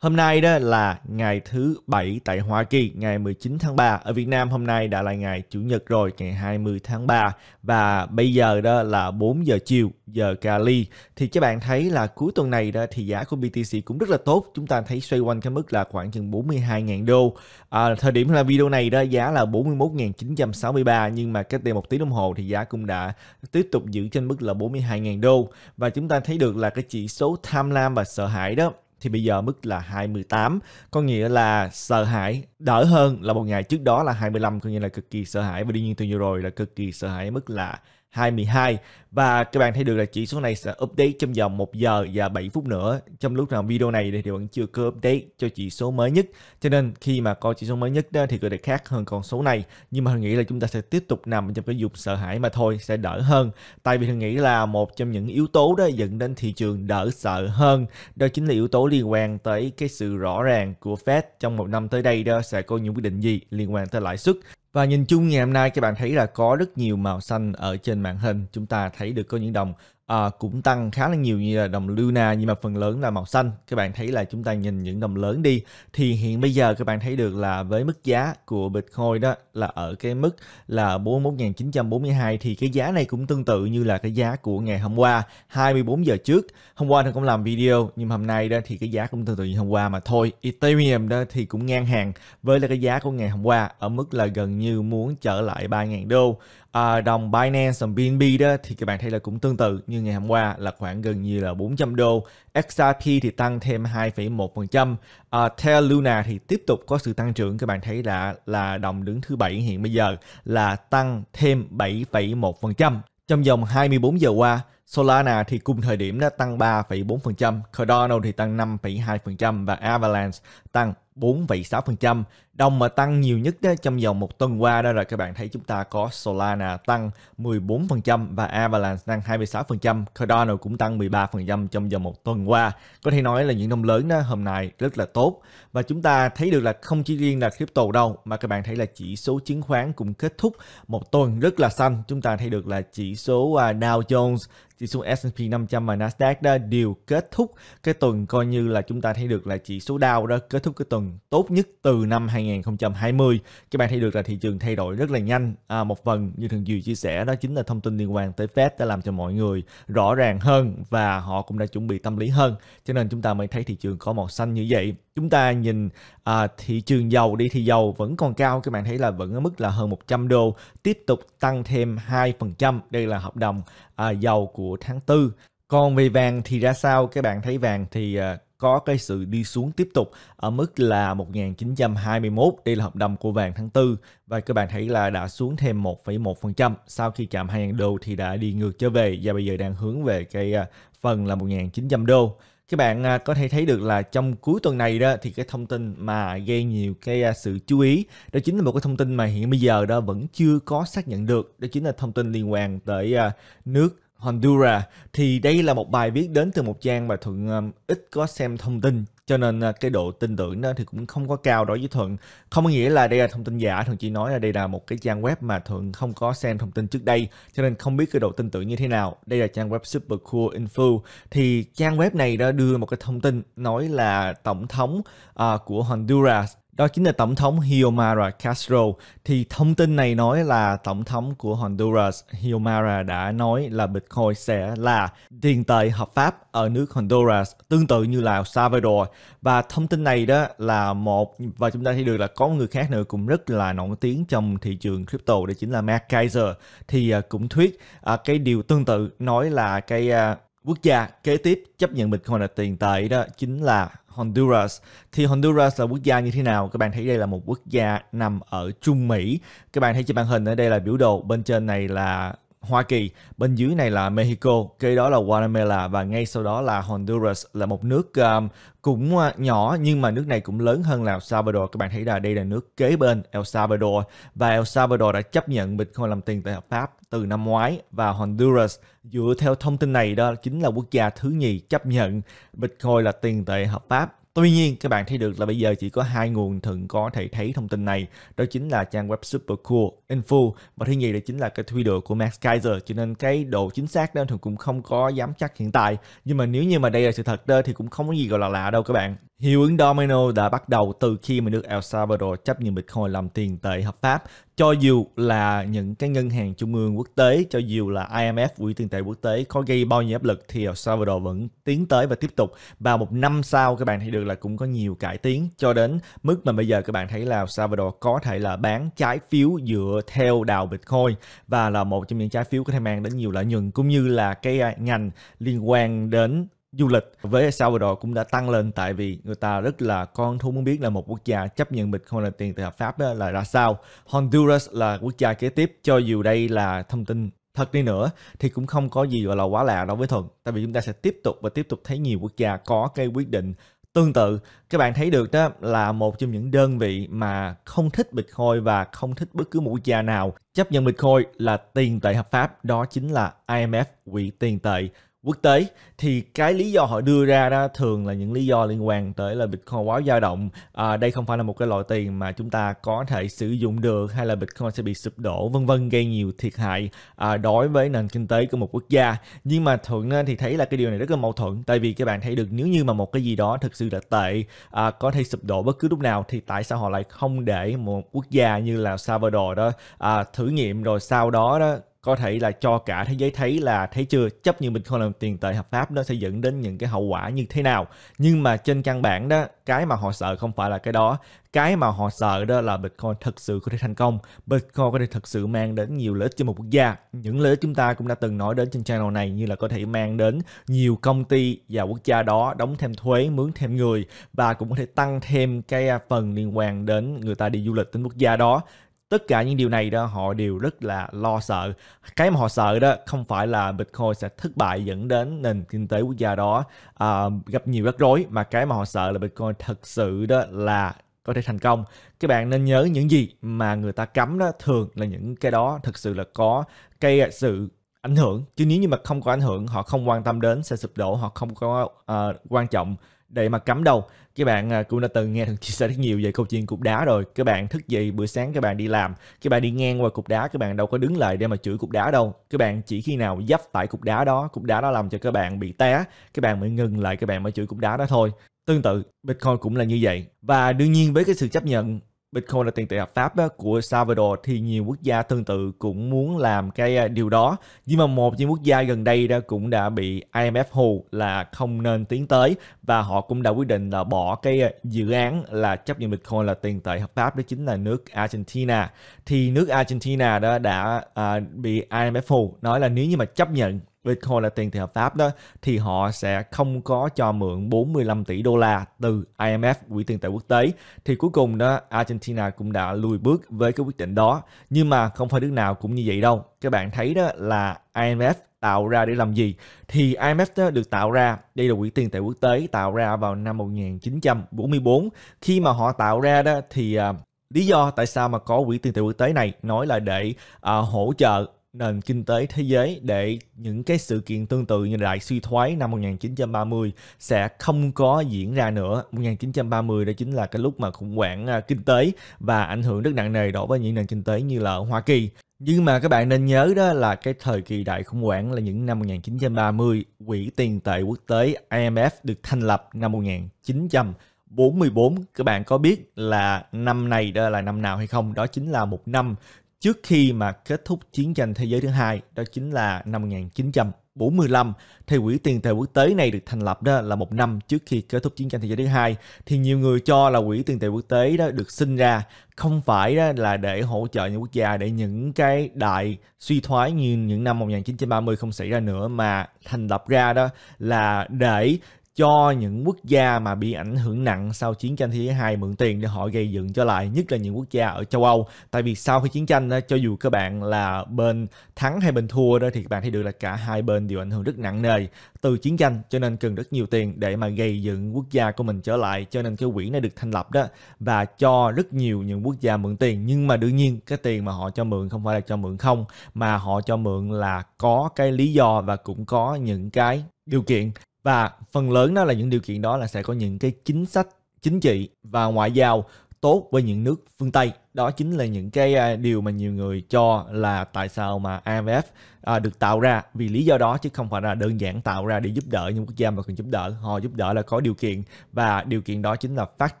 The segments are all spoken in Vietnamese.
Hôm nay đó là ngày thứ bảy tại Hoa Kỳ, ngày 19 tháng 3. Ở Việt Nam hôm nay đã là ngày Chủ nhật rồi, ngày 20 tháng 3. Và bây giờ đó là 4 giờ chiều, giờ Cali. Thì các bạn thấy là cuối tuần này đó thì giá của BTC cũng rất là tốt. Chúng ta thấy xoay quanh cái mức là khoảng chừng 42.000 đô. À, thời điểm là video này đó giá là 41.963 nhưng mà cách đây một tiếng đồng hồ thì giá cũng đã tiếp tục giữ trên mức là 42.000 đô. Và chúng ta thấy được là cái chỉ số tham lam và sợ hãi đó thì bây giờ mức là 28 có nghĩa là sợ hãi đỡ hơn là một ngày trước đó là 25 có nghĩa là cực kỳ sợ hãi và đương nhiên tuần vừa rồi là cực kỳ sợ hãi mức là 22 và các bạn thấy được là chỉ số này sẽ update trong vòng 1 giờ và 7 phút nữa. Trong lúc nào video này thì vẫn chưa có update cho chỉ số mới nhất. Cho nên khi mà coi chỉ số mới nhất đó thì có thể khác hơn con số này. Nhưng mà Hằng nghĩ là chúng ta sẽ tiếp tục nằm trong cái dục sợ hãi mà thôi sẽ đỡ hơn. Tại vì Hằng nghĩ là một trong những yếu tố đó dẫn đến thị trường đỡ sợ hơn. Đó chính là yếu tố liên quan tới cái sự rõ ràng của Fed trong một năm tới đây đó sẽ có những quyết định gì liên quan tới lãi suất. Và nhìn chung ngày hôm nay các bạn thấy là có rất nhiều màu xanh ở trên màn hình. Chúng ta thấy thấy được có những đồng à, cũng tăng khá là nhiều như là đồng Luna nhưng mà phần lớn là màu xanh các bạn thấy là chúng ta nhìn những đồng lớn đi thì hiện bây giờ các bạn thấy được là với mức giá của Bitcoin đó là ở cái mức là 41.942 thì cái giá này cũng tương tự như là cái giá của ngày hôm qua 24 giờ trước hôm qua thì cũng làm video nhưng hôm nay đó thì cái giá cũng tương tự như hôm qua mà thôi Ethereum đó thì cũng ngang hàng với là cái giá của ngày hôm qua ở mức là gần như muốn trở lại 3.000 đô À, đồng Binance đồng BNB đó thì các bạn thấy là cũng tương tự như ngày hôm qua là khoảng gần như là 400 đô. XRP thì tăng thêm 2,1%. À, theo Luna thì tiếp tục có sự tăng trưởng các bạn thấy là là đồng đứng thứ bảy hiện bây giờ là tăng thêm 7,1%. Trong vòng 24 giờ qua, Solana thì cùng thời điểm đã tăng 3,4%, Cardano thì tăng 5,2% và Avalanche tăng 4,6%. Đồng mà tăng nhiều nhất trong vòng một tuần qua đó là các bạn thấy chúng ta có Solana tăng 14% và Avalanche tăng 26%, Cardano cũng tăng 13% trong vòng một tuần qua. Có thể nói là những đồng lớn đó hôm nay rất là tốt và chúng ta thấy được là không chỉ riêng là crypto đâu mà các bạn thấy là chỉ số chứng khoán cũng kết thúc một tuần rất là xanh. Chúng ta thấy được là chỉ số à, Dow Jones chỉ số S&P 500 và Nasdaq đó đều kết thúc cái tuần coi như là chúng ta thấy được là chỉ số Dow đó kết thúc cái tuần tuần tốt nhất từ năm 2020. Các bạn thấy được là thị trường thay đổi rất là nhanh. À, một phần như thường duy chia sẻ đó chính là thông tin liên quan tới Fed đã làm cho mọi người rõ ràng hơn và họ cũng đã chuẩn bị tâm lý hơn. Cho nên chúng ta mới thấy thị trường có màu xanh như vậy. Chúng ta nhìn à, thị trường dầu đi thì dầu vẫn còn cao. Các bạn thấy là vẫn ở mức là hơn 100 đô, tiếp tục tăng thêm 2%. Đây là hợp đồng à, dầu của tháng 4. Còn về vàng thì ra sao? Các bạn thấy vàng thì à, có cái sự đi xuống tiếp tục ở mức là 1921. Đây là hợp đồng của vàng tháng 4 và các bạn thấy là đã xuống thêm 1,1% sau khi chạm 2.000 đô thì đã đi ngược trở về và bây giờ đang hướng về cái à, phần là 1.900 đô các bạn à, có thể thấy được là trong cuối tuần này đó thì cái thông tin mà gây nhiều cái à, sự chú ý đó chính là một cái thông tin mà hiện bây giờ đó vẫn chưa có xác nhận được đó chính là thông tin liên quan tới nước Honduras thì đây là một bài viết đến từ một trang mà Thuận um, ít có xem thông tin cho nên uh, cái độ tin tưởng đó thì cũng không có cao đối với Thuận. Không có nghĩa là đây là thông tin giả, Thuận chỉ nói là đây là một cái trang web mà Thuận không có xem thông tin trước đây cho nên không biết cái độ tin tưởng như thế nào. Đây là trang web Super Cool Info thì trang web này đã đưa một cái thông tin nói là tổng thống uh, của Honduras đó chính là tổng thống Hiomara Castro thì thông tin này nói là tổng thống của Honduras Hiomara đã nói là Bitcoin sẽ là tiền tệ hợp pháp ở nước Honduras tương tự như là El Salvador và thông tin này đó là một và chúng ta thấy được là có người khác nữa cũng rất là nổi tiếng trong thị trường crypto đó chính là Matt Kaiser thì à, cũng thuyết à, cái điều tương tự nói là cái à, Quốc gia kế tiếp chấp nhận Bitcoin là tiền tệ đó chính là Honduras. Thì Honduras là quốc gia như thế nào? Các bạn thấy đây là một quốc gia nằm ở Trung Mỹ. Các bạn thấy trên màn hình ở đây là biểu đồ. Bên trên này là Hoa Kỳ, bên dưới này là Mexico, kế đó là Guatemala và ngay sau đó là Honduras là một nước um, cũng uh, nhỏ nhưng mà nước này cũng lớn hơn là El Salvador. Các bạn thấy là đây là nước kế bên El Salvador và El Salvador đã chấp nhận Bitcoin làm tiền tệ hợp pháp từ năm ngoái và Honduras dựa theo thông tin này đó chính là quốc gia thứ nhì chấp nhận Bitcoin là tiền tệ hợp pháp Tuy nhiên, các bạn thấy được là bây giờ chỉ có hai nguồn thường có thể thấy thông tin này, đó chính là trang web Supercool Info và thứ nhì đó chính là cái Twitter của Max Kaiser, cho nên cái độ chính xác đó thường cũng không có dám chắc hiện tại. Nhưng mà nếu như mà đây là sự thật đó thì cũng không có gì gọi là lạ đâu các bạn. Hiệu ứng domino đã bắt đầu từ khi mà nước El Salvador chấp nhận Bitcoin làm tiền tệ hợp pháp cho dù là những cái ngân hàng trung ương quốc tế, cho dù là IMF, Quỹ tiền tệ quốc tế có gây bao nhiêu áp lực thì El Salvador vẫn tiến tới và tiếp tục. Và một năm sau các bạn thấy được là cũng có nhiều cải tiến cho đến mức mà bây giờ các bạn thấy là El Salvador có thể là bán trái phiếu dựa theo đào Bitcoin và là một trong những trái phiếu có thể mang đến nhiều lợi nhuận cũng như là cái à, ngành liên quan đến du lịch với El Salvador cũng đã tăng lên tại vì người ta rất là con thú muốn biết là một quốc gia chấp nhận bịch không là tiền tệ hợp pháp là ra sao Honduras là quốc gia kế tiếp cho dù đây là thông tin thật đi nữa thì cũng không có gì gọi là quá lạ đối với thuận tại vì chúng ta sẽ tiếp tục và tiếp tục thấy nhiều quốc gia có cái quyết định tương tự các bạn thấy được đó là một trong những đơn vị mà không thích bitcoin và không thích bất cứ một quốc gia nào chấp nhận bitcoin là tiền tệ hợp pháp đó chính là imf quỹ tiền tệ quốc tế thì cái lý do họ đưa ra đó thường là những lý do liên quan tới là Bitcoin quá dao động à, đây không phải là một cái loại tiền mà chúng ta có thể sử dụng được hay là Bitcoin sẽ bị sụp đổ vân vân gây nhiều thiệt hại à, đối với nền kinh tế của một quốc gia nhưng mà thuận thì thấy là cái điều này rất là mâu thuẫn tại vì các bạn thấy được nếu như mà một cái gì đó thực sự là tệ à, có thể sụp đổ bất cứ lúc nào thì tại sao họ lại không để một quốc gia như là Salvador đó à, thử nghiệm rồi sau đó đó có thể là cho cả thế giới thấy là thấy chưa chấp như mình không làm tiền tệ hợp pháp nó sẽ dẫn đến những cái hậu quả như thế nào nhưng mà trên căn bản đó cái mà họ sợ không phải là cái đó cái mà họ sợ đó là bitcoin thật sự có thể thành công bitcoin có thể thật sự mang đến nhiều lợi ích cho một quốc gia những lợi ích chúng ta cũng đã từng nói đến trên channel này như là có thể mang đến nhiều công ty và quốc gia đó đóng thêm thuế mướn thêm người và cũng có thể tăng thêm cái à, phần liên quan đến người ta đi du lịch đến quốc gia đó tất cả những điều này đó họ đều rất là lo sợ cái mà họ sợ đó không phải là bitcoin sẽ thất bại dẫn đến nền kinh tế quốc gia đó uh, gặp nhiều rắc rối mà cái mà họ sợ là bitcoin thật sự đó là có thể thành công các bạn nên nhớ những gì mà người ta cấm đó thường là những cái đó thực sự là có cái sự ảnh hưởng chứ nếu như mà không có ảnh hưởng họ không quan tâm đến sẽ sụp đổ họ không có uh, quan trọng để mà cấm đâu các bạn à, cũng đã từng nghe chia sẻ rất nhiều về câu chuyện cục đá rồi các bạn thức dậy buổi sáng các bạn đi làm các bạn đi ngang qua cục đá các bạn đâu có đứng lại để mà chửi cục đá đâu các bạn chỉ khi nào dấp phải cục đá đó cục đá đó làm cho các bạn bị té các bạn mới ngừng lại các bạn mới chửi cục đá đó thôi tương tự bitcoin cũng là như vậy và đương nhiên với cái sự chấp nhận Bitcoin là tiền tệ hợp pháp của Salvador thì nhiều quốc gia tương tự cũng muốn làm cái à, điều đó. Nhưng mà một những quốc gia gần đây đã cũng đã bị IMF hù là không nên tiến tới và họ cũng đã quyết định là bỏ cái à, dự án là chấp nhận Bitcoin là tiền tệ hợp pháp đó chính là nước Argentina. Thì nước Argentina đó đã à, bị IMF hù nói là nếu như mà chấp nhận Bitcoin là tiền thì hợp pháp đó thì họ sẽ không có cho mượn 45 tỷ đô la từ IMF quỹ tiền tệ quốc tế thì cuối cùng đó Argentina cũng đã lùi bước với cái quyết định đó nhưng mà không phải nước nào cũng như vậy đâu các bạn thấy đó là IMF tạo ra để làm gì thì IMF đó được tạo ra đây là quỹ tiền tệ quốc tế tạo ra vào năm 1944 khi mà họ tạo ra đó thì à, Lý do tại sao mà có quỹ tiền tệ quốc tế này nói là để uh, hỗ trợ nền kinh tế thế giới để những cái sự kiện tương tự như đại suy thoái năm 1930 sẽ không có diễn ra nữa. 1930 đó chính là cái lúc mà khủng hoảng à, kinh tế và ảnh hưởng rất nặng nề đối với những nền kinh tế như là ở Hoa Kỳ. Nhưng mà các bạn nên nhớ đó là cái thời kỳ đại khủng hoảng là những năm 1930, Quỹ tiền tệ quốc tế IMF được thành lập năm 1944. các bạn có biết là năm này đó là năm nào hay không đó chính là một năm trước khi mà kết thúc chiến tranh thế giới thứ hai đó chính là năm 1945 thì quỹ tiền tệ quốc tế này được thành lập đó là một năm trước khi kết thúc chiến tranh thế giới thứ hai thì nhiều người cho là quỹ tiền tệ quốc tế đó được sinh ra không phải đó là để hỗ trợ những quốc gia để những cái đại suy thoái như những năm 1930 không xảy ra nữa mà thành lập ra đó là để cho những quốc gia mà bị ảnh hưởng nặng sau chiến tranh thế giới hai mượn tiền để họ gây dựng trở lại nhất là những quốc gia ở châu Âu tại vì sau khi chiến tranh đó, cho dù các bạn là bên thắng hay bên thua đó thì các bạn thấy được là cả hai bên đều ảnh hưởng rất nặng nề từ chiến tranh cho nên cần rất nhiều tiền để mà gây dựng quốc gia của mình trở lại cho nên cái quỹ này được thành lập đó và cho rất nhiều những quốc gia mượn tiền nhưng mà đương nhiên cái tiền mà họ cho mượn không phải là cho mượn không mà họ cho mượn là có cái lý do và cũng có những cái điều kiện và phần lớn đó là những điều kiện đó là sẽ có những cái chính sách chính trị và ngoại giao tốt với những nước phương Tây. Đó chính là những cái à, điều mà nhiều người cho là tại sao mà IMF à, được tạo ra vì lý do đó chứ không phải là đơn giản tạo ra để giúp đỡ những quốc gia mà cần giúp đỡ. Họ giúp đỡ là có điều kiện và điều kiện đó chính là phát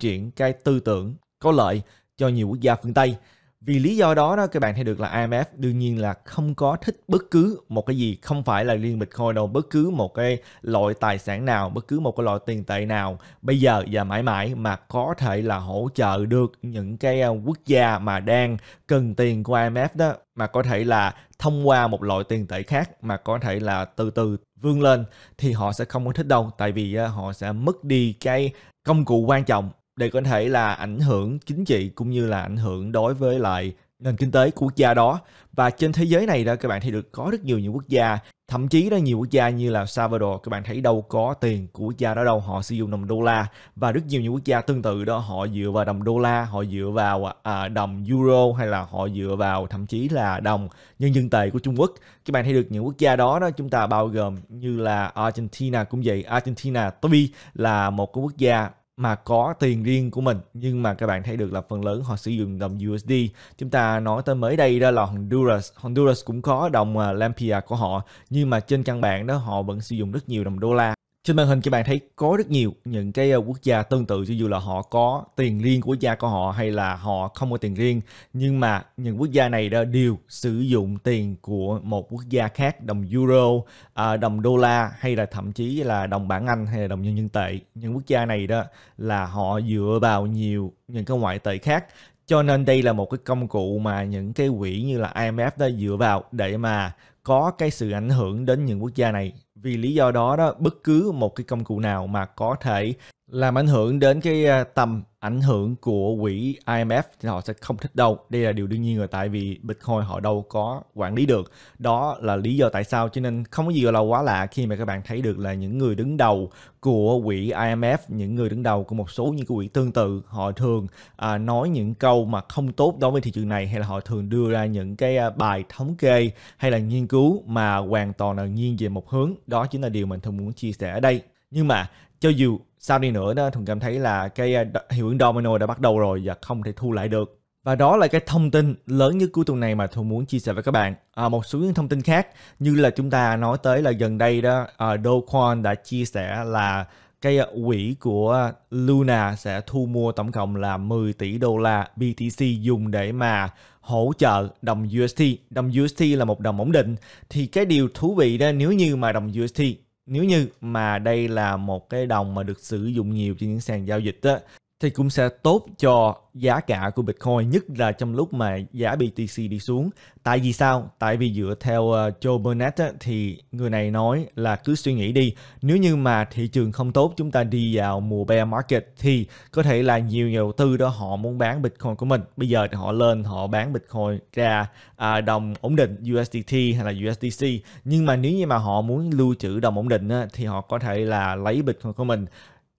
triển cái tư tưởng có lợi cho nhiều quốc gia phương Tây vì lý do đó đó các bạn thấy được là IMF đương nhiên là không có thích bất cứ một cái gì không phải là riêng Bitcoin đâu bất cứ một cái loại tài sản nào bất cứ một cái loại tiền tệ nào bây giờ và mãi mãi mà có thể là hỗ trợ được những cái à, quốc gia mà đang cần tiền của IMF đó mà có thể là thông qua một loại tiền tệ khác mà có thể là từ từ vươn lên thì họ sẽ không có thích đâu tại vì à, họ sẽ mất đi cái công cụ quan trọng để có thể là ảnh hưởng chính trị cũng như là ảnh hưởng đối với lại nền kinh tế của quốc gia đó và trên thế giới này đó các bạn thấy được có rất nhiều những quốc gia thậm chí đó nhiều quốc gia như là Salvador các bạn thấy đâu có tiền của quốc gia đó đâu họ sử dụng đồng đô la và rất nhiều những quốc gia tương tự đó họ dựa vào đồng đô la họ dựa vào à, đồng euro hay là họ dựa vào thậm chí là đồng nhân dân tệ của Trung Quốc các bạn thấy được những quốc gia đó đó chúng ta bao gồm như là Argentina cũng vậy Argentina tuy là một cái quốc gia mà có tiền riêng của mình nhưng mà các bạn thấy được là phần lớn họ sử dụng đồng USD chúng ta nói tới mới đây đó là Honduras Honduras cũng có đồng à, Lampia của họ nhưng mà trên căn bản đó họ vẫn sử dụng rất nhiều đồng đô la trên màn hình các bạn thấy có rất nhiều những cái ờ, quốc gia tương tự cho dù là họ có tiền riêng của quốc gia của họ hay là họ không có tiền riêng nhưng mà những quốc gia này đã đều sử dụng tiền của một quốc gia khác đồng euro à, đồng đô la hay là thậm chí là đồng bảng anh hay là đồng nhân dân tệ những quốc gia này đó là họ dựa vào nhiều những cái ngoại tệ khác cho nên đây là một cái công cụ mà những cái quỹ như là IMF đã dựa vào để mà có cái sự ảnh hưởng đến những quốc gia này vì lý do đó đó bất cứ một cái công cụ nào mà có thể làm ảnh hưởng đến cái à, tầm ảnh hưởng của quỹ IMF thì họ sẽ không thích đâu. Đây là điều đương nhiên rồi tại vì Bitcoin họ đâu có quản lý được. Đó là lý do tại sao cho nên không có gì là quá lạ khi mà các bạn thấy được là những người đứng đầu của quỹ IMF, những người đứng đầu của một số những quỹ tương tự họ thường à, nói những câu mà không tốt đối với thị trường này hay là họ thường đưa ra những cái à, bài thống kê hay là nghiên cứu mà hoàn toàn là nghiêng về một hướng. Đó chính là điều mình thường muốn chia sẻ ở đây. Nhưng mà cho dù sau đi nữa đó, Thuận cảm thấy là cái ờ, hiệu ứng domino đã bắt đầu rồi và không thể thu lại được. Và đó là cái thông tin lớn nhất cuối tuần này mà Thuận muốn chia sẻ với các bạn. À, một số những thông tin khác như là chúng ta nói tới là gần đây đó, uh, Do đã chia sẻ là cái ờ, quỹ của Luna sẽ thu mua tổng cộng là 10 tỷ đô la BTC dùng để mà hỗ trợ đồng UST. Đồng UST là một đồng ổn định thì cái điều thú vị đó nếu như mà đồng UST nếu như mà đây là một cái đồng mà được sử dụng nhiều trên những sàn giao dịch á thì cũng sẽ tốt cho giá cả của Bitcoin nhất là trong lúc mà giá BTC đi xuống. Tại vì sao? Tại vì dựa theo ờ, Joe Burnett thì người này nói là cứ suy nghĩ đi, nếu như mà thị trường không tốt chúng ta đi vào mùa bear market thì có thể là nhiều nhà đầu tư đó họ muốn bán Bitcoin của mình. Bây giờ thì họ lên họ bán Bitcoin ra à, đồng ổn định USDT hay là USDC. Nhưng mà nếu như mà họ muốn lưu trữ đồng ổn định thì họ có thể là lấy Bitcoin của mình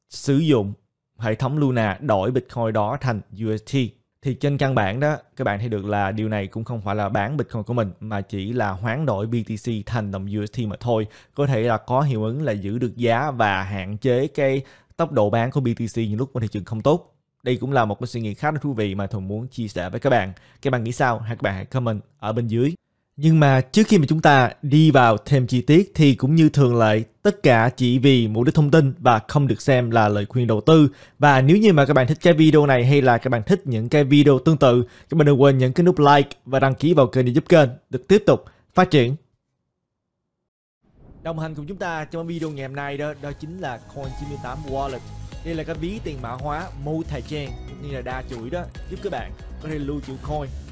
sử dụng hệ thống Luna đổi Bitcoin đó thành UST thì trên căn bản đó các bạn thấy được là điều này cũng không phải là bán Bitcoin của mình mà chỉ là hoán đổi BTC thành đồng UST mà thôi có thể là có hiệu ứng là giữ được giá và hạn chế cái tốc độ bán của BTC những lúc mà thị trường không tốt đây cũng là một cái suy nghĩ khá là thú vị mà Thuận muốn chia sẻ với các bạn các bạn nghĩ sao hãy các bạn hãy comment ở bên dưới nhưng mà trước khi mà chúng ta đi vào thêm chi tiết thì cũng như thường lệ, tất cả chỉ vì mục đích thông tin và không được xem là lời khuyên đầu tư. Và nếu như mà các bạn thích cái video này hay là các bạn thích những cái video tương tự, các bạn đừng quên nhấn cái nút like và đăng ký vào kênh để giúp kênh được tiếp tục phát triển. Đồng hành cùng chúng ta trong video ngày hôm nay đó đó chính là Coin98 Wallet. Đây là cái ví tiền mã hóa multi-chain như là đa chuỗi đó giúp các bạn có thể lưu trữ coin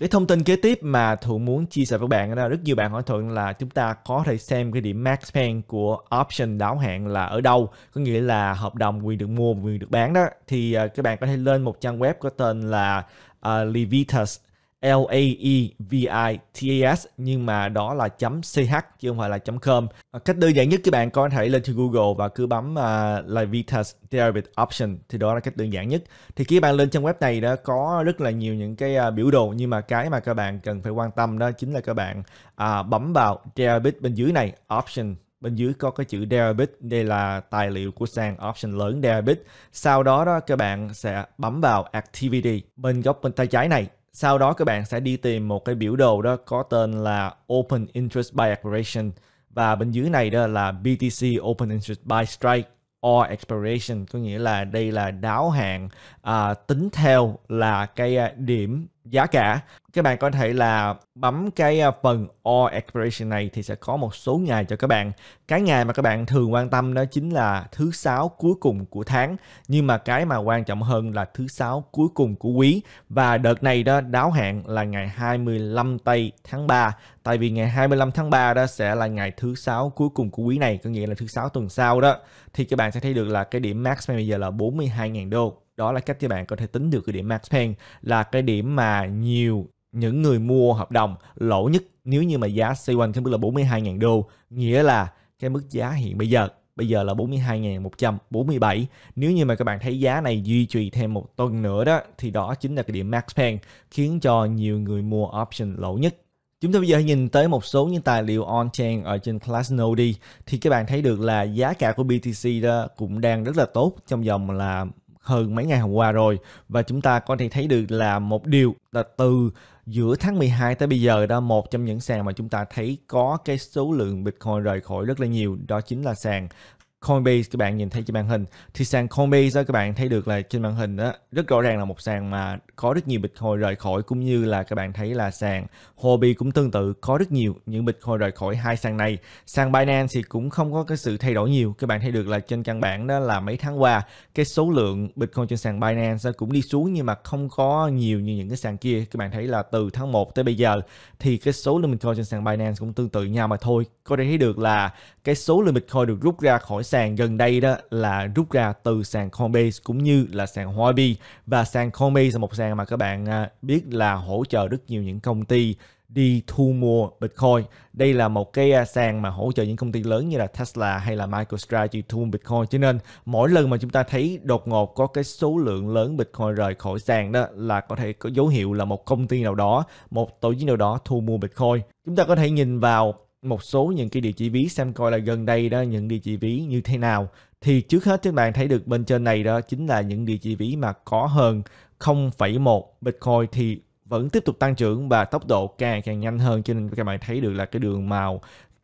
cái thông tin kế tiếp mà thuận muốn chia sẻ với bạn đó rất nhiều bạn hỏi thuận là chúng ta có thể xem cái điểm max pen của option đáo hạn là ở đâu có nghĩa là hợp đồng quyền được mua quyền được bán đó thì à, các bạn có thể lên một trang web có tên là uh, levitas L A E V I T A S nhưng mà đó là chấm .ch chứ không phải là chấm .com. Cách đơn giản nhất các bạn có thể lên trên Google và cứ bấm uh, là Vitas Option thì đó là cách đơn giản nhất. Thì khi bạn lên trang web này đó có rất là nhiều những cái uh, biểu đồ nhưng mà cái mà các bạn cần phải quan tâm đó chính là các bạn uh, bấm vào derivative bên dưới này Option bên dưới có cái chữ derivative đây là tài liệu của sàn option lớn derivative sau đó đó các bạn sẽ bấm vào activity bên góc bên tay trái này sau đó các bạn sẽ đi tìm một cái biểu đồ đó có tên là Open Interest by Expiration và bên dưới này đó là BTC Open Interest by Strike or Expiration có nghĩa là đây là đáo hạn à, tính theo là cái à, điểm giá cả các bạn có thể là bấm cái à, phần all expiration này thì sẽ có một số ngày cho các bạn cái ngày mà các bạn thường quan tâm đó chính là thứ sáu cuối cùng của tháng nhưng mà cái mà quan trọng hơn là thứ sáu cuối cùng của quý và đợt này đó đáo hạn là ngày 25 tây tháng 3 tại vì ngày 25 tháng 3 đó sẽ là ngày thứ sáu cuối cùng của quý này có nghĩa là thứ sáu tuần sau đó thì các bạn sẽ thấy được là cái điểm max bây giờ là 42.000 đô đó là cách để bạn có thể tính được cái điểm max pain là cái điểm mà nhiều những người mua hợp đồng lỗ nhất nếu như mà giá xoay quanh cái mức là 42.000 đô nghĩa là cái mức giá hiện bây giờ bây giờ là 42.147 nếu như mà các bạn thấy giá này duy trì thêm một tuần nữa đó thì đó chính là cái điểm max pain khiến cho nhiều người mua option lỗ nhất Chúng ta bây giờ nhìn tới một số những tài liệu on-chain ở trên Glassnode đi thì các bạn thấy được là giá cả của BTC đó cũng đang rất là tốt trong vòng là hơn mấy ngày hôm qua rồi và chúng ta có thể thấy được là một điều là từ giữa tháng 12 tới bây giờ đó một trong những sàn mà chúng ta thấy có cái số lượng Bitcoin rời khỏi rất là nhiều đó chính là sàn Coinbase các bạn nhìn thấy trên màn hình thì sàn Coinbase đó các bạn thấy được là trên màn hình đó rất rõ ràng là một sàn mà có rất nhiều Bitcoin rời khỏi cũng như là các bạn thấy là sàn Hobby cũng tương tự có rất nhiều những Bitcoin rời khỏi hai sàn này sàn Binance thì cũng không có cái sự thay đổi nhiều các bạn thấy được là trên căn bản đó là mấy tháng qua cái số lượng Bitcoin trên sàn Binance cũng đi xuống nhưng mà không có nhiều như những cái sàn kia các bạn thấy là từ tháng 1 tới bây giờ thì cái số lượng Bitcoin trên sàn Binance cũng tương tự nhau mà thôi có thể thấy được là cái số lượng Bitcoin được rút ra khỏi sàn gần đây đó là rút ra từ sàn Coinbase cũng như là sàn Huobi và sàn Coinbase là một sàn mà các bạn à, biết là hỗ trợ rất nhiều những công ty đi thu mua Bitcoin. Đây là một cái à, sàn mà hỗ trợ những công ty lớn như là Tesla hay là MicroStrategy thu mua Bitcoin. Cho nên mỗi lần mà chúng ta thấy đột ngột có cái số lượng lớn Bitcoin rời khỏi sàn đó là có thể có dấu hiệu là một công ty nào đó, một tổ chức nào đó thu mua Bitcoin. Chúng ta có thể nhìn vào một số những cái địa chỉ ví xem coi là gần đây đó những địa chỉ ví như thế nào thì trước hết các bạn thấy được bên trên này đó chính là những địa chỉ ví mà có hơn 0,1 Bitcoin thì vẫn tiếp tục tăng trưởng và tốc độ càng càng nhanh hơn cho nên các bạn thấy được là cái đường màu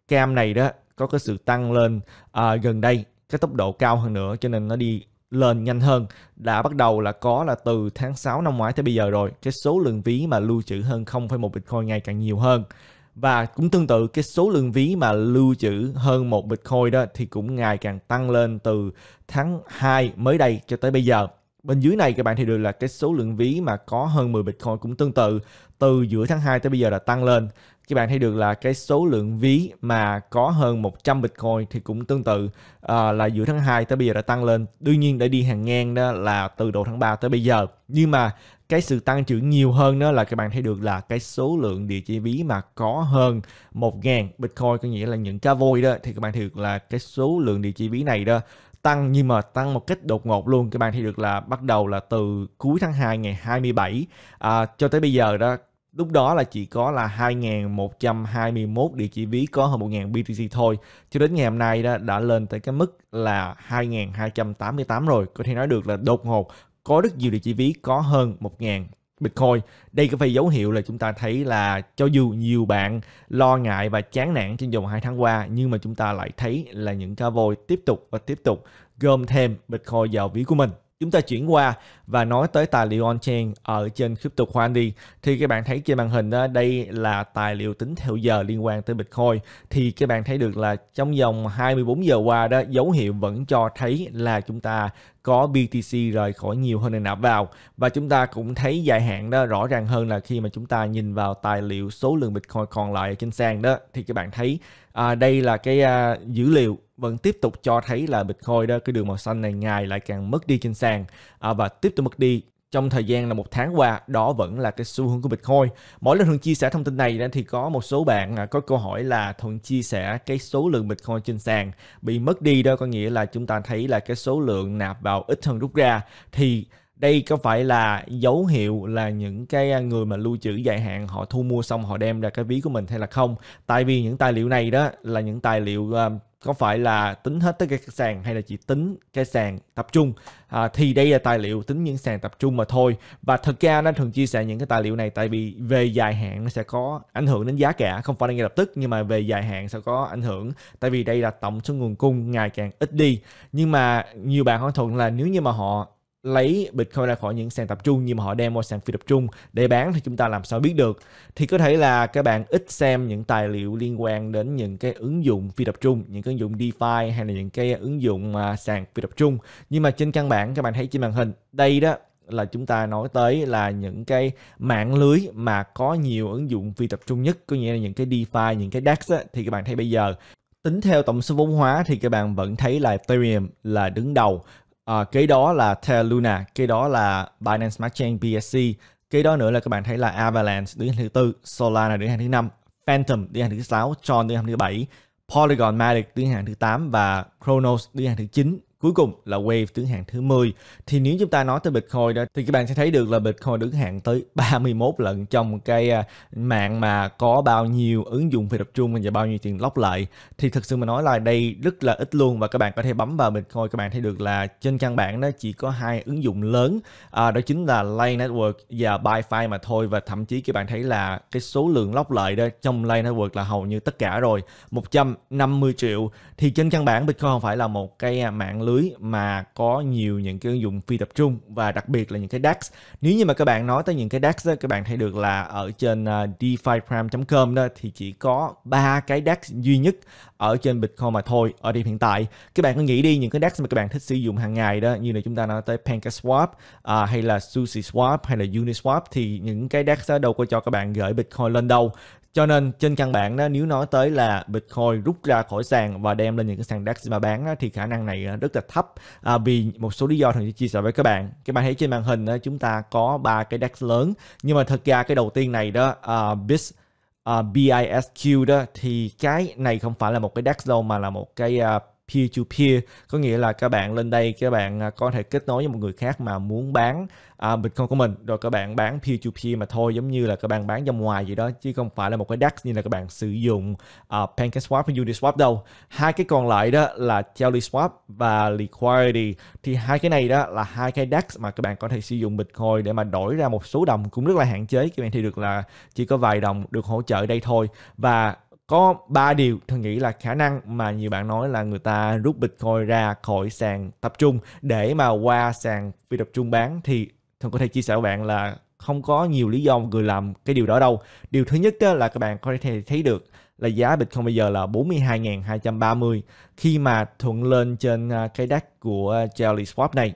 cam này đó có cái sự tăng lên à, gần đây cái tốc độ cao hơn nữa cho nên nó đi lên nhanh hơn đã bắt đầu là có là từ tháng 6 năm ngoái tới bây giờ rồi cái số lượng ví mà lưu trữ hơn 0,1 Bitcoin ngày càng nhiều hơn và cũng tương tự cái số lượng ví mà lưu trữ hơn một Bitcoin đó thì cũng ngày càng tăng lên từ tháng 2 mới đây cho tới bây giờ. Bên dưới này các bạn thì được là cái số lượng ví mà có hơn 10 Bitcoin cũng tương tự từ giữa tháng 2 tới bây giờ là tăng lên. Các bạn thấy được là cái số lượng ví mà có hơn 100 Bitcoin thì cũng tương tự à, là giữa tháng 2 tới bây giờ đã tăng lên. Đương nhiên để đi hàng ngang đó là từ đầu tháng 3 tới bây giờ. Nhưng mà cái sự tăng trưởng nhiều hơn nữa là các bạn thấy được là cái số lượng địa chỉ ví mà có hơn 1.000 Bitcoin có nghĩa là những cá voi đó thì các bạn thấy được là cái số lượng địa chỉ ví này đó tăng nhưng mà tăng một cách đột ngột luôn các bạn thấy được là bắt đầu là từ cuối tháng 2 ngày 27 à, cho tới bây giờ đó lúc đó là chỉ có là 2.121 địa chỉ ví có hơn 1.000 BTC thôi. Cho đến ngày hôm nay đó đã lên tới cái mức là 2.288 rồi. Có thể nói được là đột ngột có rất nhiều địa chỉ ví có hơn 1.000 Bitcoin. Đây có phải dấu hiệu là chúng ta thấy là cho dù nhiều bạn lo ngại và chán nản trong vòng 2 tháng qua nhưng mà chúng ta lại thấy là những cá voi tiếp tục và tiếp tục gom thêm Bitcoin vào ví của mình. Chúng ta chuyển qua và nói tới tài liệu on-chain ở trên crypto khoan đi thì các bạn thấy trên màn hình đó, đây là tài liệu tính theo giờ liên quan tới Bitcoin thì các bạn thấy được là trong vòng 24 giờ qua đó dấu hiệu vẫn cho thấy là chúng ta có BTC rời khỏi nhiều hơn là nạp vào và chúng ta cũng thấy dài hạn đó rõ ràng hơn là khi mà chúng ta nhìn vào tài liệu số lượng Bitcoin còn lại trên sàn đó thì các bạn thấy à, đây là cái à, dữ liệu vẫn tiếp tục cho thấy là Bitcoin đó cái đường màu xanh này ngày lại càng mất đi trên sàn à, và tiếp tôi mất đi trong thời gian là một tháng qua đó vẫn là cái xu hướng của Bitcoin. Mỗi lần Thuận chia sẻ thông tin này thì có một số bạn à, có câu hỏi là Thuận chia sẻ cái số lượng Bitcoin trên sàn bị mất đi đó có nghĩa là chúng ta thấy là cái số lượng nạp vào ít hơn rút ra thì đây có phải là dấu hiệu là những cái à, người mà lưu trữ dài hạn họ thu mua xong họ đem ra cái ví của mình hay là không tại vì những tài liệu này đó là những tài liệu à, có phải là tính hết tất cả các sàn hay là chỉ tính cái sàn tập trung à, thì đây là tài liệu tính những sàn tập trung mà thôi và thực ra nó thường chia sẻ những cái tài liệu này tại vì về dài hạn nó sẽ có ảnh hưởng đến giá cả không phải ngay lập tức nhưng mà về dài hạn sẽ có ảnh hưởng tại vì đây là tổng số nguồn cung ngày càng ít đi nhưng mà nhiều bạn hỏi thuận là nếu như mà họ lấy Bitcoin ra khỏi những sàn tập trung nhưng mà họ đem vào sàn phi tập trung để bán thì chúng ta làm sao biết được thì có thể là các bạn ít xem những tài liệu liên quan đến những cái ứng dụng phi tập trung những cái ứng dụng DeFi hay là những cái ứng dụng mà sàn phi tập trung nhưng mà trên căn bản các bạn thấy trên màn hình đây đó là chúng ta nói tới là những cái mạng lưới mà có nhiều ứng dụng phi tập trung nhất có nghĩa là những cái DeFi những cái DEX á, thì các bạn thấy bây giờ tính theo tổng số vốn hóa thì các bạn vẫn thấy là Ethereum là đứng đầu à, cái đó là Terra Luna cái đó là Binance Smart Chain BSC kế đó nữa là các bạn thấy là Avalanche đứng hàng thứ tư Solana đứng hàng thứ năm Phantom đứng hàng thứ sáu Tron đứng hàng thứ bảy Polygon Matic đứng hàng thứ tám và Chronos đứng hàng thứ chín. Cuối cùng là Wave đứng hạng thứ 10. Thì nếu chúng ta nói tới Bitcoin đó thì các bạn sẽ thấy được là Bitcoin đứng hạng tới 31 lần trong cái à, mạng mà có bao nhiêu ứng dụng phi tập trung và bao nhiêu tiền lóc lại. Thì thực sự mà nói là đây rất là ít luôn và các bạn có thể bấm vào Bitcoin các bạn thấy được là trên căn bản đó chỉ có hai ứng dụng lớn à, đó chính là Lay Network và BuyFi mà thôi và thậm chí các bạn thấy là cái số lượng lóc lợi đó trong Lay Network là hầu như tất cả rồi 150 triệu thì trên căn bản Bitcoin không phải là một cái à, mạng lưới mà có nhiều những cái ứng dụng phi tập trung và đặc biệt là những cái DAX. Nếu như mà các bạn nói tới những cái DAX đó, các bạn thấy được là ở trên à, defiprime.com đó thì chỉ có ba cái DAX duy nhất ở trên Bitcoin mà thôi ở điểm hiện tại. Các bạn cứ nghĩ đi những cái DAX mà các bạn thích sử dụng hàng ngày đó như là chúng ta nói tới pancakeswap à, hay là SushiSwap hay là Uniswap thì những cái DAX đó đâu có cho các bạn gửi Bitcoin lên đâu cho nên trên căn bản đó, nếu nói tới là Bitcoin rút ra khỏi sàn và đem lên những cái sàn DEX mà bán đó, thì khả năng này à, rất là thấp à, vì một số lý do thường chia sẻ với các bạn. Các bạn thấy trên màn hình đó, chúng ta có ba cái DEX lớn nhưng mà thật ra cái đầu tiên này đó uh, à, BIS uh, à, BISQ đó thì cái này không phải là một cái DEX đâu mà là một cái uh, peer to peer có nghĩa là các bạn lên đây các bạn có thể kết nối với một người khác mà muốn bán à, Bitcoin của mình rồi các bạn bán P2P mà thôi giống như là các bạn bán ra ngoài gì đó chứ không phải là một cái DEX như là các bạn sử dụng uh, PancakeSwap và Uniswap đâu hai cái còn lại đó là TeleSwap và Liquidity thì hai cái này đó là hai cái DEX mà các bạn có thể sử dụng Bitcoin để mà đổi ra một số đồng cũng rất là hạn chế các bạn thì được là chỉ có vài đồng được hỗ trợ đây thôi và có ba điều tôi nghĩ là khả năng mà nhiều bạn nói là người ta rút Bitcoin ra khỏi sàn tập trung để mà qua sàn phi tập trung bán thì thường có thể chia sẻ với bạn là không có nhiều lý do một người làm cái điều đó đâu điều thứ nhất đó là các bạn có thể thấy được là giá Bitcoin bây giờ là 42.230 khi mà thuận lên trên à, cái đắt của Jelly à, Swap này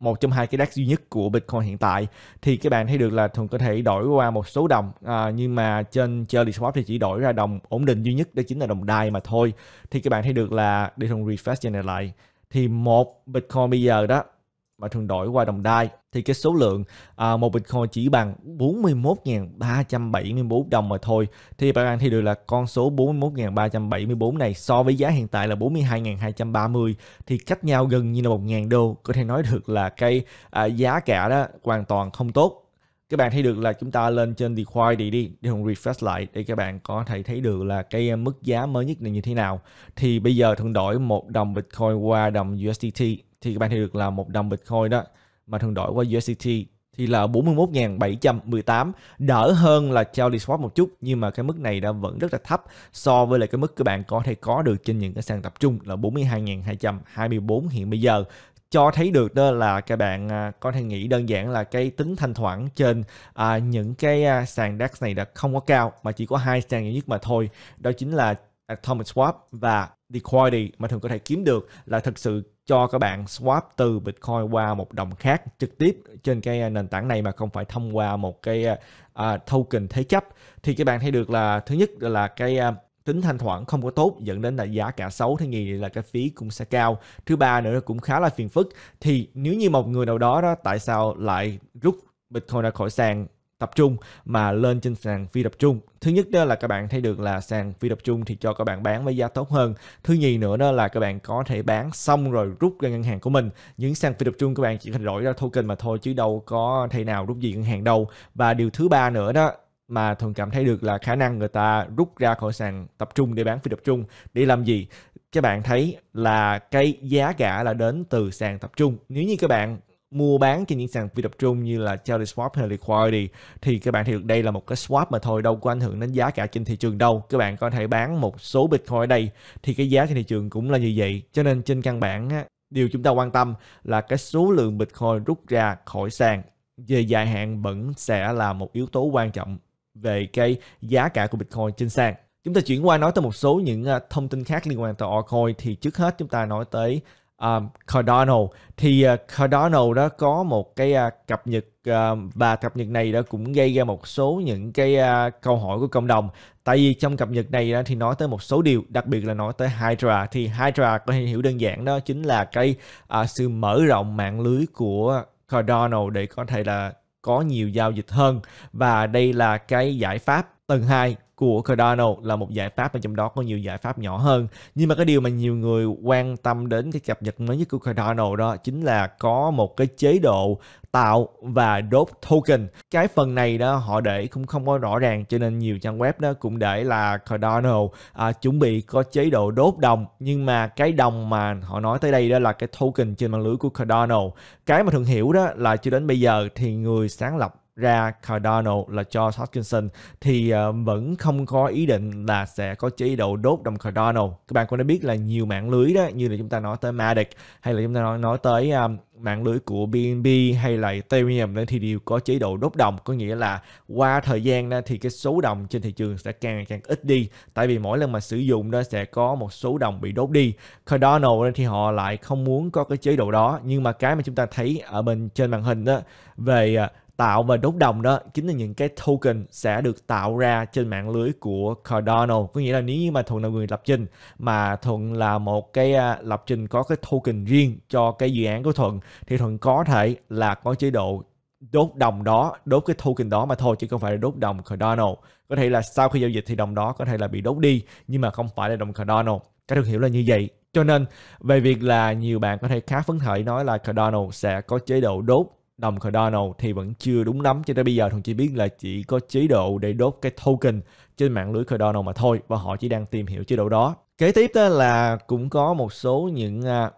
một trong hai cái đắt duy nhất của Bitcoin hiện tại thì các bạn thấy được là thường có thể đổi qua một số đồng à, nhưng mà trên Jelly Swap thì chỉ đổi ra đồng ổn định duy nhất đó chính là đồng DAI mà thôi thì các bạn thấy được là để thường refresh trên này lại thì một Bitcoin bây giờ đó mà thường đổi qua đồng đai thì cái số lượng à, một Bitcoin chỉ bằng 41.374 đồng mà thôi. Thì bạn thì được là con số 41.374 này so với giá hiện tại là 42.230 thì cách nhau gần như là 1.000 đô. Có thể nói được là cái à, giá cả đó hoàn toàn không tốt các bạn thấy được là chúng ta lên trên DeFi đi đi để hùng refresh lại để các bạn có thể thấy được là cái mức giá mới nhất là như thế nào thì bây giờ thường đổi một đồng Bitcoin qua đồng USDT thì các bạn thấy được là một đồng Bitcoin đó mà thường đổi qua USDT thì là 41.718 đỡ hơn là Charlie Swap một chút nhưng mà cái mức này đã vẫn rất là thấp so với lại cái mức các bạn có thể có được trên những cái sàn tập trung là 42.224 hiện bây giờ cho thấy được đó là các bạn à, có thể nghĩ đơn giản là cái tính thanh thoảng trên à, những cái à, sàn DAX này đã không có cao mà chỉ có hai sàn duy nhất mà thôi đó chính là Atomic Swap và Liquidity mà thường có thể kiếm được là thực sự cho các bạn swap từ Bitcoin qua một đồng khác trực tiếp trên cái à, nền tảng này mà không phải thông qua một cái uh, token thế chấp thì các bạn thấy được là thứ nhất là cái uh, tính thanh khoản không có tốt dẫn đến là giá cả xấu thứ nhì là cái phí cũng sẽ cao thứ ba nữa cũng khá là phiền phức thì nếu như một người nào đó đó tại sao lại rút Bitcoin ra khỏi sàn tập trung mà lên trên sàn phi tập trung thứ nhất đó là các bạn thấy được là sàn phi tập trung thì cho các bạn bán với giá tốt hơn thứ nhì nữa đó là các bạn có thể bán xong rồi rút ra ngân hàng của mình những sàn phi tập trung các bạn chỉ cần đổi ra token mà thôi chứ đâu có thể nào rút gì ngân hàng đâu và điều thứ ba nữa đó mà thường cảm thấy được là khả năng người ta rút ra khỏi sàn tập trung để bán phi tập trung để làm gì các bạn thấy là cái giá cả là đến từ sàn tập trung nếu như các bạn mua bán trên những sàn phi tập trung như là Charlie Swap hay là Liquidity thì các bạn thấy được đây là một cái swap mà thôi đâu có ảnh hưởng đến giá cả trên thị trường đâu. Các bạn có thể bán một số Bitcoin ở đây thì cái giá trên thị trường cũng là như vậy. Cho nên trên căn bản á, điều chúng ta quan tâm là cái số lượng Bitcoin rút ra khỏi sàn về dài hạn vẫn sẽ là một yếu tố quan trọng về cái giá cả của Bitcoin trên sàn. Chúng ta chuyển qua nói tới một số những à, thông tin khác liên quan tới altcoin thì trước hết chúng ta nói tới um, Cardano thì uh, Cardano đó có một cái uh, cập nhật uh, và cập nhật này đã cũng gây ra một số những cái uh, câu hỏi của cộng đồng tại vì trong cập nhật này đó thì nói tới một số điều đặc biệt là nói tới Hydra thì Hydra có thể hiểu đơn giản đó chính là cái uh, sự mở rộng mạng lưới của Cardano để có thể là có nhiều giao dịch hơn và đây là cái giải pháp tầng 2 của Cardano là một giải pháp và trong đó có nhiều giải pháp nhỏ hơn nhưng mà cái điều mà nhiều người quan tâm đến cái cập nhật mới nhất của Cardano đó chính là có một cái chế độ tạo và đốt token cái phần này đó họ để cũng không có rõ ràng cho nên nhiều trang web đó cũng để là Cardano à, chuẩn bị có chế độ đốt đồng nhưng mà cái đồng mà họ nói tới đây đó là cái token trên mạng lưới của Cardano cái mà thường hiểu đó là cho đến bây giờ thì người sáng lập ra Cardano là cho Hutchinson thì uh, vẫn không có ý định là sẽ có chế độ đốt đồng Cardano. Các bạn cũng đã biết là nhiều mạng lưới đó như là chúng ta nói tới Matic hay là chúng ta nói, nói tới um, mạng lưới của BNB hay là Ethereum thì đều có chế độ đốt đồng có nghĩa là qua thời gian đó thì cái số đồng trên thị trường sẽ càng càng ít đi tại vì mỗi lần mà sử dụng đó sẽ có một số đồng bị đốt đi Cardano thì họ lại không muốn có cái chế độ đó nhưng mà cái mà chúng ta thấy ở bên trên màn hình đó về ờ, tạo và đốt đồng đó chính là những cái token sẽ được tạo ra trên mạng lưới của Cardano có nghĩa là nếu như mà thuận là người lập trình mà thuận là một cái à, lập trình có cái token riêng cho cái dự án của thuận thì thuận có thể là có chế độ đốt đồng đó đốt cái token đó mà thôi chứ không phải là đốt đồng Cardano có thể là sau khi giao dịch thì đồng đó có thể là bị đốt đi nhưng mà không phải là đồng Cardano Cái được hiểu là như vậy cho nên về việc là nhiều bạn có thể khá phấn khởi nói là Cardano sẽ có chế độ đốt đồng Cardano thì vẫn chưa đúng lắm cho tới bây giờ thằng chỉ biết là chỉ có chế độ để đốt cái token trên mạng lưới Cardano mà thôi và họ chỉ đang tìm hiểu chế độ đó kế tiếp đó là cũng có một số những à,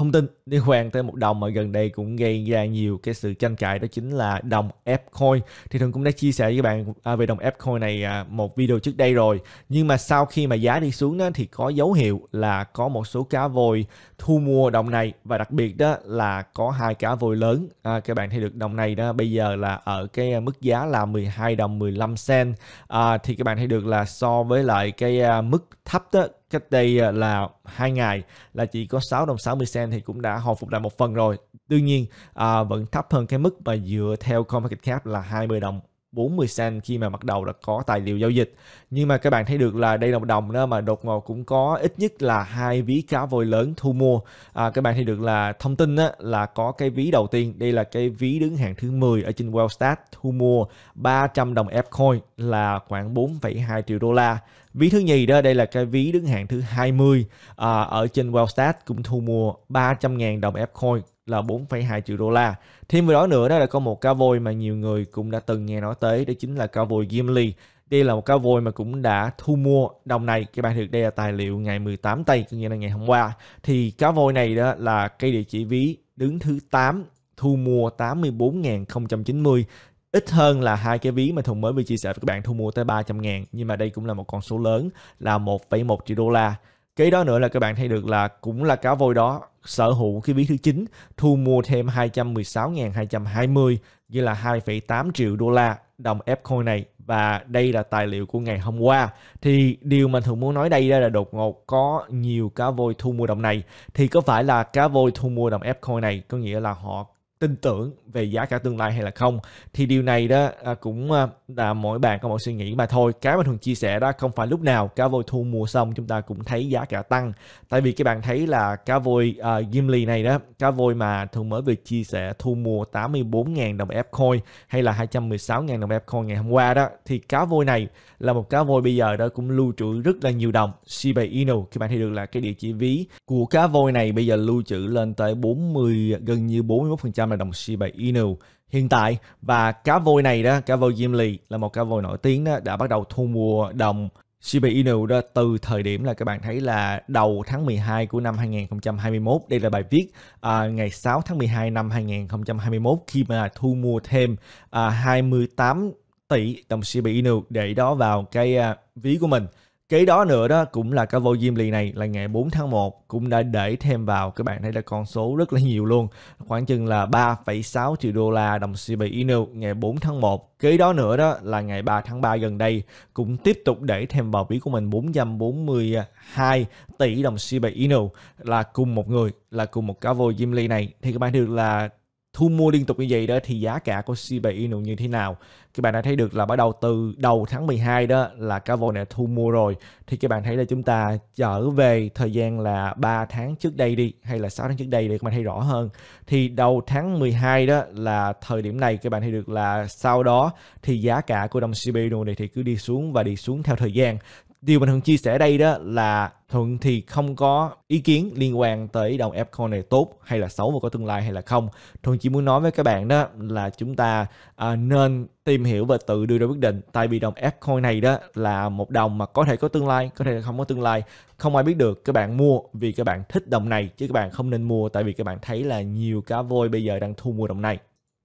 Thông tin liên quan tới một đồng mà gần đây cũng gây ra nhiều cái sự tranh cãi đó chính là đồng Fcoin. Thì thường cũng đã chia sẻ với bạn à, về đồng Fcoin này à, một video trước đây rồi. Nhưng mà sau khi mà giá đi xuống đó thì có dấu hiệu là có một số cá vôi thu mua đồng này và đặc biệt đó là có hai cá vôi lớn. À, các bạn thấy được đồng này đó bây giờ là ở cái mức giá là 12 đồng 15 cent. À, thì các bạn thấy được là so với lại cái à, mức thấp đó cách đây à, là hai ngày là chỉ có 6 đồng 60 cent thì cũng đã hồi phục lại một phần rồi. Tuy nhiên à, vẫn thấp hơn cái mức mà dựa theo CoinMarketCap là 20 đồng 40 cent khi mà bắt đầu đã có tài liệu giao dịch. Nhưng mà các bạn thấy được là đây là một đồng đó mà đột ngột cũng có ít nhất là hai ví cá voi lớn thu mua. À, các bạn thấy được là thông tin đó là có cái ví đầu tiên, đây là cái ví đứng hàng thứ 10 ở trên Wellstat thu mua 300 đồng Fcoin là khoảng 4,2 triệu đô la. Ví thứ nhì đó đây là cái ví đứng hạng thứ 20 à, ở trên Wellstat cũng thu mua 300.000 đồng Fcoin là 4,2 triệu đô la. Thêm vào đó nữa đó là có một cá voi mà nhiều người cũng đã từng nghe nói tới đó chính là cá voi Gimli. Đây là một cá voi mà cũng đã thu mua đồng này. Các bạn được đây là tài liệu ngày 18 tây có nghĩa là ngày hôm qua. Thì cá voi này đó là cái địa chỉ ví đứng thứ 8 thu mua 84.090 ít hơn là hai cái ví mà Thùng mới vừa chia sẻ với các bạn thu mua tới 300 ngàn nhưng mà đây cũng là một con số lớn là 1,1 triệu đô la cái đó nữa là các bạn thấy được là cũng là cá voi đó sở hữu cái ví thứ 9 thu mua thêm 216.220 như là 2,8 triệu đô la đồng Fcoin này và đây là tài liệu của ngày hôm qua thì điều mà thường muốn nói đây là đột ngột có nhiều cá voi thu mua đồng này thì có phải là cá voi thu mua đồng Fcoin này có nghĩa là họ tin tưởng về giá cả tương lai hay là không thì điều này đó à, cũng à, là mỗi bạn có một suy nghĩ mà thôi cái mà thường chia sẻ đó không phải lúc nào cá voi thu mua xong chúng ta cũng thấy giá cả tăng tại vì các bạn thấy là cá voi uh, Gimli này đó cá voi mà thường mới vừa chia sẻ thu mua 84.000 đồng Fcoin hay là 216.000 đồng Fcoin ngày hôm qua đó thì cá voi này là một cá voi bây giờ đó cũng lưu trữ rất là nhiều đồng Shiba Inu các bạn thấy được là cái địa chỉ ví của cá voi này bây giờ lưu trữ lên tới 40 gần như 41% là đồng Shiba Inu hiện tại và cá voi này đó, cá voi Gimli là một cá voi nổi tiếng đó đã bắt đầu thu mua đồng Shiba Inu đó từ thời điểm là các bạn thấy là đầu tháng 12 của năm 2021. Đây là bài viết à, ngày 6 tháng 12 năm 2021 khi mà thu mua thêm à, 28 tỷ đồng Shiba Inu để đó vào cái à, ví của mình Kế đó nữa đó cũng là cái volume lì này là ngày 4 tháng 1 cũng đã để thêm vào các bạn thấy là con số rất là nhiều luôn. Khoảng chừng là 3,6 triệu đô la đồng CB Inu ngày 4 tháng 1. Kế đó nữa đó là ngày 3 tháng 3 gần đây cũng tiếp tục để thêm vào ví của mình 442 tỷ đồng CB Inu là cùng một người là cùng một cá vô Jim này thì các bạn được là thu mua liên tục như vậy đó thì giá cả của Shiba Inu như thế nào các bạn đã thấy được là bắt đầu từ đầu tháng 12 đó là cá vội này thu mua rồi thì các bạn thấy là chúng ta trở về thời gian là 3 tháng trước đây đi hay là 6 tháng trước đây để các bạn thấy rõ hơn thì đầu tháng 12 đó là thời điểm này các bạn thấy được là sau đó thì giá cả của đồng Shiba Inu này thì cứ đi xuống và đi xuống theo thời gian điều mà thường chia sẻ đây đó là Thuận thì không có ý kiến liên quan tới đồng Fcon này tốt hay là xấu và có tương lai hay là không. Thuận chỉ muốn nói với các bạn đó là chúng ta à, nên tìm hiểu và tự đưa ra quyết định tại vì đồng Fcoin này đó là một đồng mà có thể có tương lai, có thể là không có tương lai. Không ai biết được các bạn mua vì các bạn thích đồng này chứ các bạn không nên mua tại vì các bạn thấy là nhiều cá voi bây giờ đang thu mua đồng này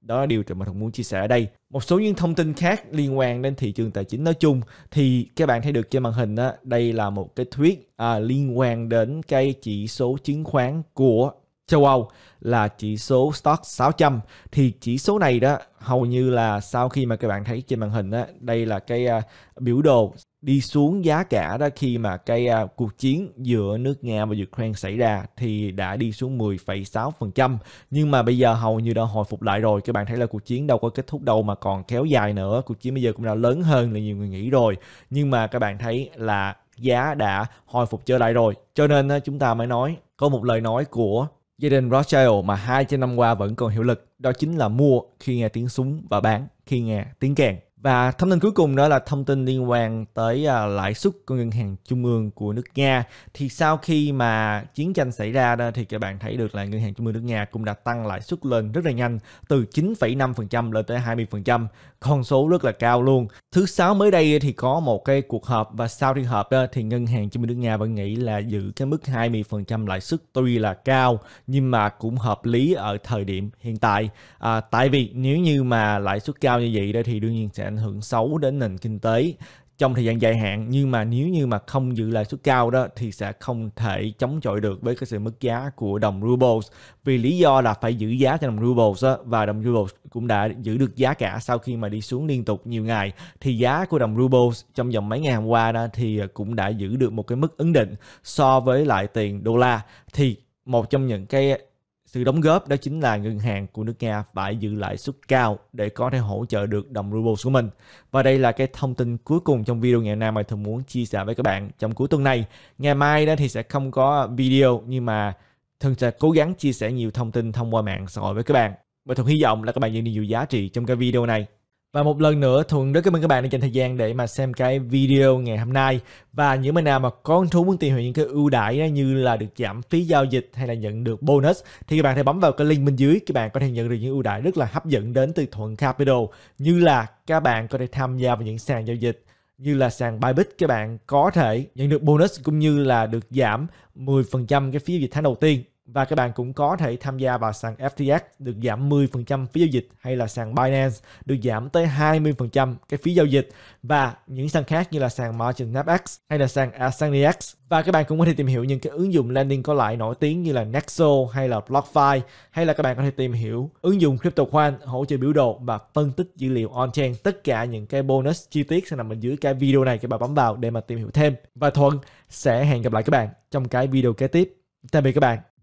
đó là điều mà Thuận muốn chia sẻ ở đây. Một số những thông tin khác liên quan đến thị trường tài chính nói chung thì các bạn thấy được trên màn hình đó, đây là một cái thuyết à, liên quan đến cái chỉ số chứng khoán của châu Âu là chỉ số Stock 600 thì chỉ số này đó hầu như là sau khi mà các bạn thấy trên màn hình đó, đây là cái uh, biểu đồ đi xuống giá cả đó khi mà cái à, cuộc chiến giữa nước Nga và Ukraine xảy ra thì đã đi xuống 10,6% nhưng mà bây giờ hầu như đã hồi phục lại rồi các bạn thấy là cuộc chiến đâu có kết thúc đâu mà còn kéo dài nữa cuộc chiến bây giờ cũng đã lớn hơn là nhiều người nghĩ rồi nhưng mà các bạn thấy là giá đã hồi phục trở lại rồi cho nên chúng ta mới nói có một lời nói của gia đình Rothschild mà hai trăm năm qua vẫn còn hiệu lực đó chính là mua khi nghe tiếng súng và bán khi nghe tiếng kèn và thông tin cuối cùng đó là thông tin liên quan tới uh, lãi suất của ngân hàng trung ương của nước Nga. Thì sau khi mà chiến tranh xảy ra đó thì các bạn thấy được là ngân hàng trung ương nước Nga cũng đã tăng lãi suất lên rất là nhanh từ 9,5% lên tới 20%, con số rất là cao luôn. Thứ sáu mới đây thì có một cái cuộc họp và sau khi họp đó thì ngân hàng trung ương nước Nga vẫn nghĩ là giữ cái mức 20% lãi suất tuy là cao nhưng mà cũng hợp lý ở thời điểm hiện tại. À, tại vì nếu như mà lãi suất cao như vậy đó thì đương nhiên sẽ ảnh hưởng xấu đến nền kinh tế trong thời gian dài hạn nhưng mà nếu như mà không giữ lãi suất cao đó thì sẽ không thể chống chọi được với cái sự mất giá của đồng rubles vì lý do là phải giữ giá cho đồng rubles đó, và đồng rubles cũng đã giữ được giá cả sau khi mà đi xuống liên tục nhiều ngày thì giá của đồng rubles trong vòng mấy ngày hôm qua đó thì à, cũng đã giữ được một cái mức ấn định so với lại tiền đô la thì một trong những cái sự đóng góp đó chính là ngân hàng của nước Nga phải giữ lãi suất cao để có thể hỗ trợ được đồng ruble của mình. Và đây là cái thông tin cuối cùng trong video ngày hôm nay mà thường muốn chia sẻ với các bạn trong cuối tuần này. Ngày mai đó thì sẽ không có video nhưng mà thường sẽ cố gắng chia sẻ nhiều thông tin thông qua mạng xã hội với các bạn. Và thường hy vọng là các bạn nhận được nhiều giá trị trong cái video này. Và một lần nữa Thuận rất cảm ơn các bạn đã dành thời gian để mà xem cái video ngày hôm nay. Và những bạn nào mà có hứng thú muốn tìm hiểu những cái ưu đãi như là được giảm phí giao dịch hay là nhận được bonus thì các bạn hãy bấm vào cái link bên dưới các bạn có thể nhận được những ưu đãi rất là hấp dẫn đến từ Thuận Capital như là các bạn có thể tham gia vào những sàn giao dịch như là sàn Bybit các bạn có thể nhận được bonus cũng như là được giảm 10% cái phí giao dịch tháng đầu tiên và các bạn cũng có thể tham gia vào sàn FTX được giảm 10% phí giao dịch hay là sàn Binance được giảm tới 20% cái phí giao dịch và những sàn khác như là sàn Margin FX hay là sàn AsaniX và các bạn cũng có thể tìm hiểu những cái ứng dụng lending có lãi nổi tiếng như là Nexo hay là BlockFi hay là các bạn có thể tìm hiểu ứng dụng CryptoQuant hỗ trợ biểu đồ và phân tích dữ liệu on-chain tất cả những cái bonus chi tiết sẽ nằm bên dưới cái video này các bạn bấm vào để mà tìm hiểu thêm và Thuận sẽ hẹn gặp lại các bạn trong cái video kế tiếp tạm biệt các bạn